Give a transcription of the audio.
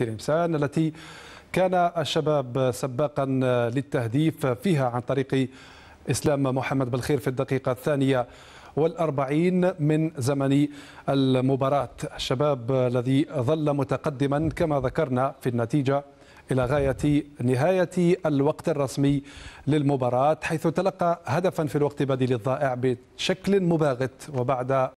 الإنسان التي كان الشباب سباقا للتهديف فيها عن طريق إسلام محمد بالخير في الدقيقة الثانية والأربعين من زمن المباراة الشباب الذي ظل متقدما كما ذكرنا في النتيجة إلى غاية نهاية الوقت الرسمي للمباراة حيث تلقى هدفا في الوقت بديل الضائع بشكل مباغت وبعد